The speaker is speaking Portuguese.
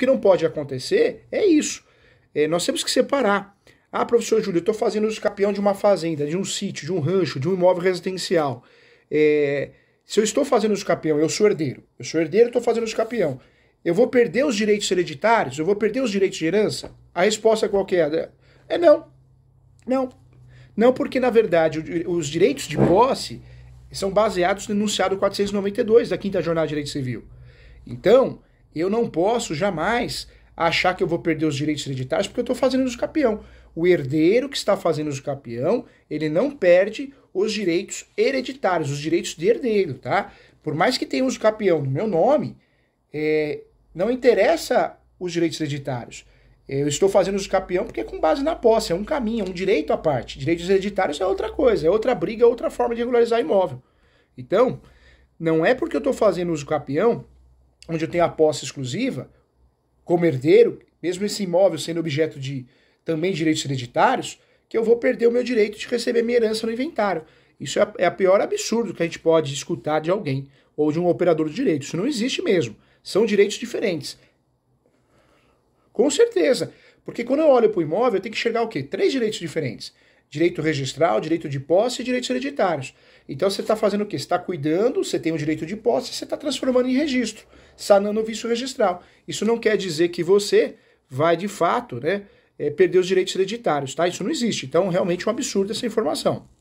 que não pode acontecer é isso. É, nós temos que separar. Ah, professor Júlio, eu estou fazendo uso capião de uma fazenda, de um sítio, de um rancho, de um imóvel residencial. É, se eu estou fazendo uso capião, eu sou herdeiro. Eu sou herdeiro, estou fazendo uso capião. Eu vou perder os direitos hereditários? Eu vou perder os direitos de herança? A resposta é qual que é? É não. Não. Não, porque na verdade os direitos de posse são baseados no enunciado 492 da Quinta Jornada de Direito Civil. Então, eu não posso jamais achar que eu vou perder os direitos hereditários porque eu estou fazendo uso capião. O herdeiro que está fazendo uso capião, ele não perde os direitos hereditários, os direitos de herdeiro, tá? Por mais que tenha uso capião no meu nome, é, não interessa os direitos hereditários. Eu estou fazendo uso capião porque é com base na posse, é um caminho, é um direito à parte. Direitos hereditários é outra coisa, é outra briga, é outra forma de regularizar imóvel. Então, não é porque eu estou fazendo uso capião onde eu tenho a posse exclusiva, como herdeiro, mesmo esse imóvel sendo objeto de também direitos hereditários, que eu vou perder o meu direito de receber minha herança no inventário. Isso é, é a pior absurdo que a gente pode escutar de alguém ou de um operador de direito. Isso não existe mesmo. São direitos diferentes. Com certeza. Porque quando eu olho para o imóvel, eu tenho que enxergar o quê? Três direitos diferentes direito registral, direito de posse e direitos hereditários. Então você está fazendo o quê? Você está cuidando, você tem o um direito de posse, você está transformando em registro, sanando o vício registral. Isso não quer dizer que você vai, de fato, né, eh, perder os direitos hereditários, tá? Isso não existe. Então, realmente é um absurdo essa informação.